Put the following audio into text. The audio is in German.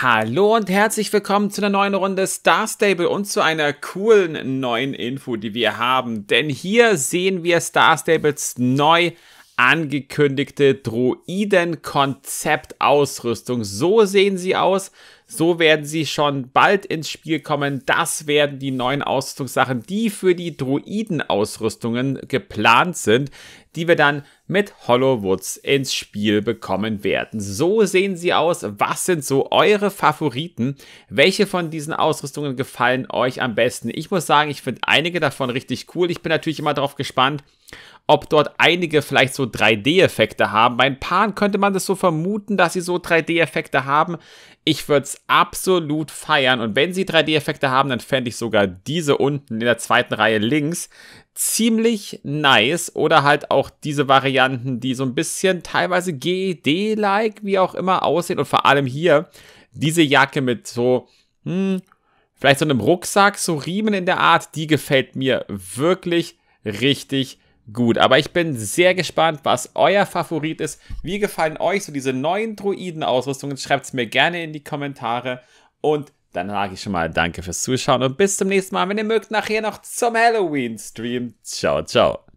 Hallo und herzlich willkommen zu einer neuen Runde Star Stable und zu einer coolen neuen Info, die wir haben. Denn hier sehen wir Star Stables neu angekündigte Druiden-Konzeptausrüstung. So sehen sie aus. So werden sie schon bald ins Spiel kommen. Das werden die neuen Ausrüstungssachen, die für die Druiden-Ausrüstungen geplant sind, die wir dann mit Hollow ins Spiel bekommen werden. So sehen sie aus. Was sind so eure Favoriten? Welche von diesen Ausrüstungen gefallen euch am besten? Ich muss sagen, ich finde einige davon richtig cool. Ich bin natürlich immer darauf gespannt, ob dort einige vielleicht so 3D-Effekte haben. Bei ein paar könnte man das so vermuten, dass sie so 3D-Effekte haben. Ich würde es absolut feiern. Und wenn sie 3D-Effekte haben, dann fände ich sogar diese unten in der zweiten Reihe links ziemlich nice. Oder halt auch diese Varianten, die so ein bisschen teilweise ged like wie auch immer, aussehen. Und vor allem hier diese Jacke mit so, hm, vielleicht so einem Rucksack, so Riemen in der Art, die gefällt mir wirklich richtig gut gut. Aber ich bin sehr gespannt, was euer Favorit ist. Wie gefallen euch so diese neuen Druiden-Ausrüstungen? Schreibt es mir gerne in die Kommentare. Und dann sage ich schon mal Danke fürs Zuschauen und bis zum nächsten Mal. Wenn ihr mögt, nachher noch zum Halloween-Stream. Ciao, ciao.